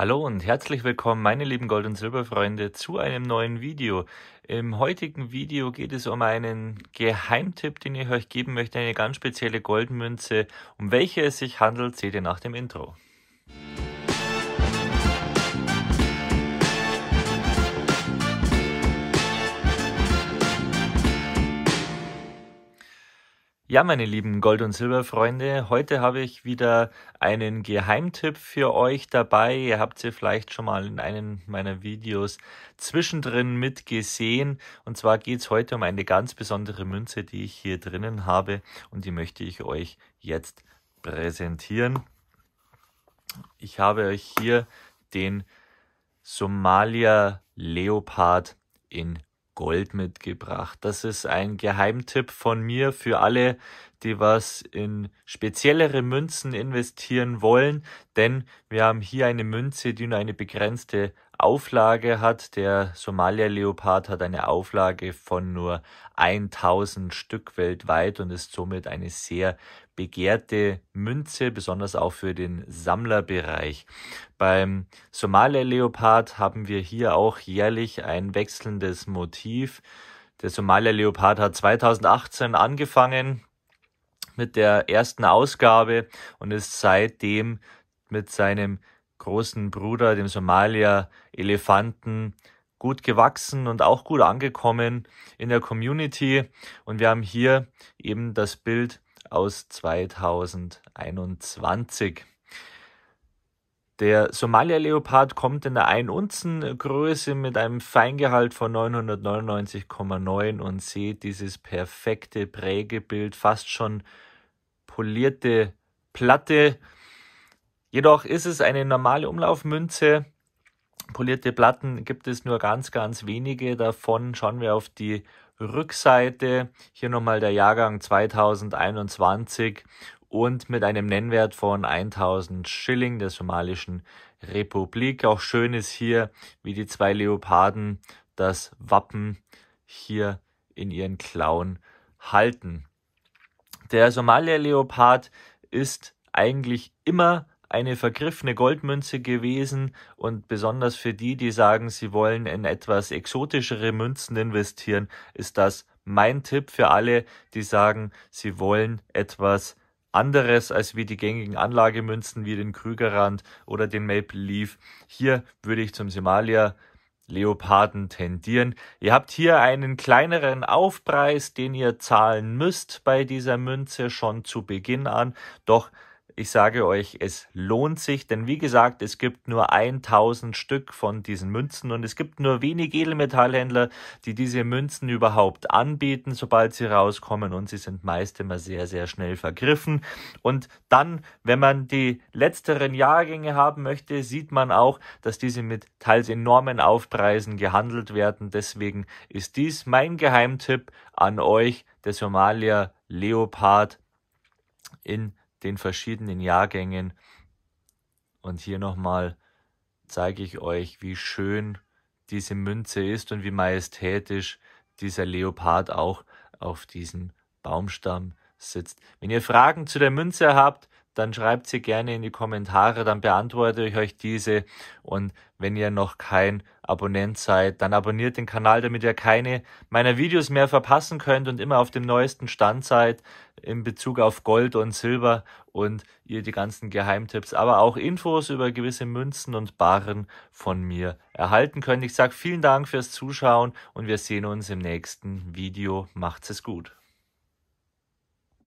Hallo und herzlich willkommen meine lieben Gold- und Silberfreunde zu einem neuen Video. Im heutigen Video geht es um einen Geheimtipp, den ich euch geben möchte, eine ganz spezielle Goldmünze. Um welche es sich handelt, seht ihr nach dem Intro. Ja, meine lieben Gold- und Silberfreunde, heute habe ich wieder einen Geheimtipp für euch dabei. Ihr habt sie vielleicht schon mal in einem meiner Videos zwischendrin mitgesehen. Und zwar geht es heute um eine ganz besondere Münze, die ich hier drinnen habe und die möchte ich euch jetzt präsentieren. Ich habe euch hier den Somalia Leopard in Gold mitgebracht. Das ist ein Geheimtipp von mir für alle, die was in speziellere Münzen investieren wollen, denn wir haben hier eine Münze, die nur eine begrenzte Auflage hat. Der Somalia-Leopard hat eine Auflage von nur 1000 Stück weltweit und ist somit eine sehr begehrte Münze, besonders auch für den Sammlerbereich. Beim Somalia-Leopard haben wir hier auch jährlich ein wechselndes Motiv. Der Somalia-Leopard hat 2018 angefangen mit der ersten Ausgabe und ist seitdem mit seinem großen Bruder, dem Somalia Elefanten, gut gewachsen und auch gut angekommen in der Community. Und wir haben hier eben das Bild aus 2021. Der Somalia-Leopard kommt in der 1 Unzen Größe mit einem Feingehalt von 999,9 und seht dieses perfekte Prägebild, fast schon polierte Platte Jedoch ist es eine normale Umlaufmünze. Polierte Platten gibt es nur ganz, ganz wenige davon. Schauen wir auf die Rückseite. Hier nochmal der Jahrgang 2021 und mit einem Nennwert von 1000 Schilling der somalischen Republik. Auch schön ist hier, wie die zwei Leoparden das Wappen hier in ihren Klauen halten. Der Somalia-Leopard ist eigentlich immer eine vergriffene Goldmünze gewesen und besonders für die, die sagen, sie wollen in etwas exotischere Münzen investieren, ist das mein Tipp für alle, die sagen, sie wollen etwas anderes als wie die gängigen Anlagemünzen wie den Krügerrand oder den Maple Leaf. Hier würde ich zum Somalia Leoparden tendieren. Ihr habt hier einen kleineren Aufpreis, den ihr zahlen müsst bei dieser Münze schon zu Beginn an, doch ich sage euch, es lohnt sich, denn wie gesagt, es gibt nur 1000 Stück von diesen Münzen und es gibt nur wenige Edelmetallhändler, die diese Münzen überhaupt anbieten, sobald sie rauskommen und sie sind meist immer sehr, sehr schnell vergriffen. Und dann, wenn man die letzteren Jahrgänge haben möchte, sieht man auch, dass diese mit teils enormen Aufpreisen gehandelt werden. Deswegen ist dies mein Geheimtipp an euch, der Somalia Leopard in den verschiedenen Jahrgängen. Und hier nochmal zeige ich euch, wie schön diese Münze ist und wie majestätisch dieser Leopard auch auf diesem Baumstamm sitzt. Wenn ihr Fragen zu der Münze habt, dann schreibt sie gerne in die Kommentare, dann beantworte ich euch diese. Und wenn ihr noch kein Abonnent seid, dann abonniert den Kanal, damit ihr keine meiner Videos mehr verpassen könnt und immer auf dem neuesten Stand seid in Bezug auf Gold und Silber und ihr die ganzen Geheimtipps, aber auch Infos über gewisse Münzen und Barren von mir erhalten könnt. Ich sage vielen Dank fürs Zuschauen und wir sehen uns im nächsten Video. Macht's es gut.